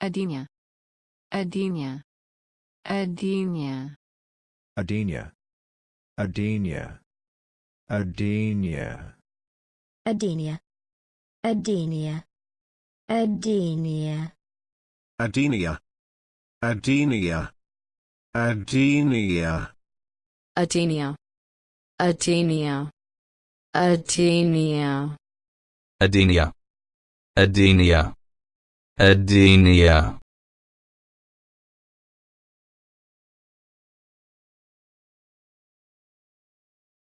Adenia. Adenia. Adenia. Adenia. Adenia. Adenia. Adenia. Adenia. Adenia. Adenia. Adenia. Adenia. Adenia. Adenia. Adenia. Adenia. Adenia. Adenia